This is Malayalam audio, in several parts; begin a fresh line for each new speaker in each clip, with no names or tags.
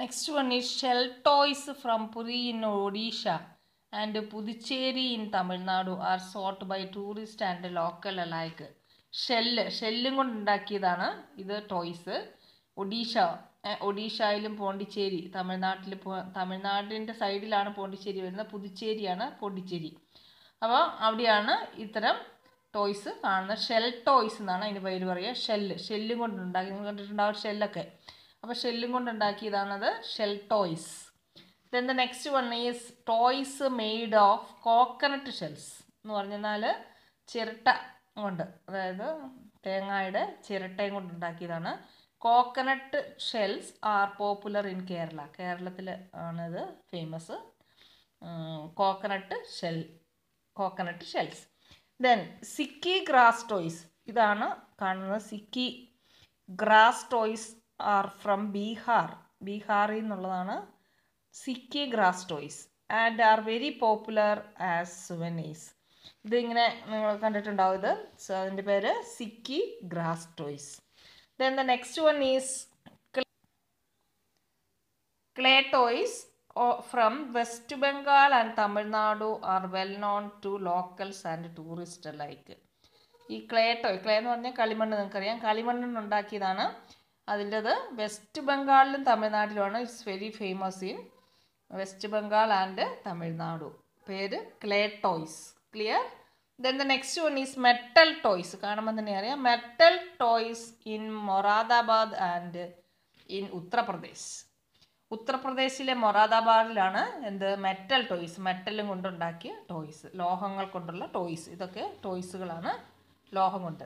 Next one is shell toys from Puri in Odisha and Puducherry in Tamil Nadu are sought by tourist and local alike shell ഷെല്ലും കൊണ്ടുണ്ടാക്കിയതാണ് ഇത് ടോയ്സ് ഒഡീഷ ഒഡീഷയിലും പോണ്ടിച്ചേരി തമിഴ്നാട്ടിൽ തമിഴ്നാടിൻ്റെ സൈഡിലാണ് പോണ്ടിച്ചേരി വരുന്നത് പുതുച്ചേരിയാണ് പോണ്ടിച്ചേരി അപ്പോൾ അവിടെയാണ് ഇത്തരം ടോയ്സ് കാണുന്നത് ഷെൽ ടോയ്സ് എന്നാണ് അതിൻ്റെ പേര് പറയുക ഷെല്ല് ഷെല്ലും കൊണ്ടുണ്ടാക്കി നിങ്ങൾ കണ്ടിട്ടുണ്ടാവും ഷെല്ലൊക്കെ അപ്പോൾ ഷെല്ലും കൊണ്ടുണ്ടാക്കിയതാണത് shell toys then the next one is toys made of coconut shells എന്ന് പറഞ്ഞാൽ ചിരട്ട കൊണ്ട് അതായത് തേങ്ങയുടെ ചിരട്ടയും ഉണ്ടാക്കിയതാണ് coconut shells are popular in Kerala കേരളത്തിൽ ആണിത് famous coconut shell coconut shells then sikki grass toys ഇതാണ് കാണുന്നത് sikki grass toys are from Bihar ബീഹാറിൽ നിന്നുള്ളതാണ് sikki grass toys and are very popular as souvenirs ഇതിങ്ങനെ നിങ്ങൾ കണ്ടിട്ടുണ്ടാവും ഇത് സോ അതിൻ്റെ പേര് Sikki grass toys then the next one is clay toys from west Bengal and Tamil Nadu are well known to locals and tourist like ഈ ക്ലേ ടോയ് ക്ലേ എന്ന് പറഞ്ഞാൽ കളിമണ്ണ് നിങ്ങൾക്കറിയാം കളിമണ്ണിനുണ്ടാക്കിയതാണ് അതിൻ്റെത് വെസ്റ്റ് ബംഗാളിലും തമിഴ്നാട്ടിലുമാണ് it's very famous in west Bengal and Tamil Nadu പേര് clay toys clear then the next one is metal toys കാണുമ്പോൾ തന്നെ അറിയാം metal toys in Moradabad and in Uttar Pradesh ഉത്തർപ്രദേശിലെ മൊറാദാബാദിലാണ് എന്ത് മെറ്റൽ ടോയ്സ് മെറ്റലും കൊണ്ടുണ്ടാക്കിയ ടോയ്സ് ലോഹങ്ങൾ കൊണ്ടുള്ള ടോയ്സ് ഇതൊക്കെ ടോയ്സുകളാണ് ലോഹം കൊണ്ട്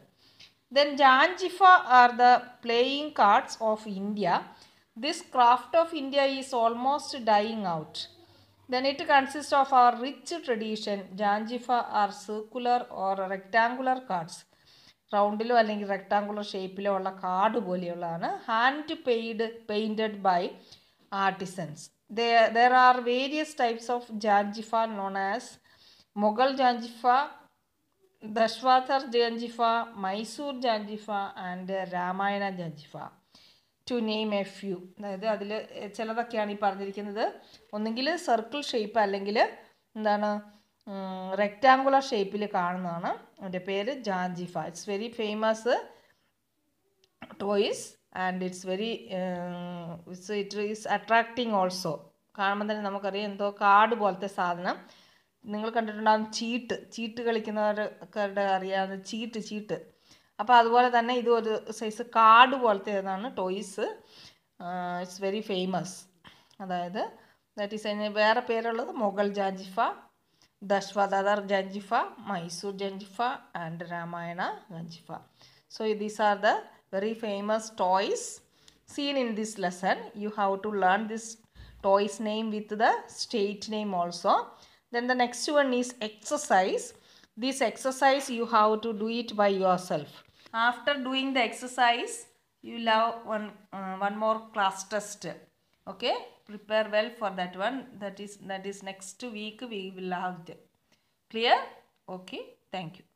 Then Janjifa are the playing cards of India. This craft of India is almost dying out. Then it consists of our rich tradition. Janjifa are circular or rectangular cards. റൗണ്ടിലോ അല്ലെങ്കിൽ റെക്ടാങ്കുലർ ഷേപ്പിലോ hand card painted by artisans. There there are various types of types of Ganjifa known as Mughal Ganjifa Dashwathar Ganjifa Mysore Ganjifa and Ramayana Ganjifa to name a few അതായത് അതിൽ ചിലതൊക്കെയാണ് ഈ പറഞ്ഞിരിക്കുന്നത് ഒന്നുകിൽ സർക്കിൾ ഷേപ്പ് അല്ലെങ്കിൽ എന്താണ് റെക്റ്റാങ്കുലർ ഷേപ്പിൽ കാണുന്നതാണ് അതിൻ്റെ പേര് Ganjifa it's very famous toys and it's very it's it is attracting also കാണുമ്പോൾ തന്നെ നമുക്കറിയാം എന്തോ കാർഡ് പോലത്തെ സാധനം നിങ്ങൾ കണ്ടിട്ടുണ്ടാകും ചീട്ട് ചീട്ട് കളിക്കുന്നവർക്കാരുടെ അറിയാവുന്ന ചീട്ട് ചീട്ട് അപ്പോൾ അതുപോലെ തന്നെ ഇത് ഒരു സൈസ് കാർഡ് പോലത്തെ ഏതാണ് ടോയ്സ് ഇറ്റ്സ് വെരി ഫേമസ് അതായത് ദാറ്റ് ഈസ് അതിന് വേറെ പേരുള്ളത് Mughal Ganjifa Dashavatar Ganjifa Mysore Ganjifa and Ramayana Ganjifa so these are the very famous toys seen in this lesson you have to learn this toys name with the state name also Then the next one is exercise. This exercise you have to do it by yourself. After doing the exercise, you have one, uh, one more class test. Okay, prepare well for that one. That is, that is next week we will have the. Clear? Okay, thank you.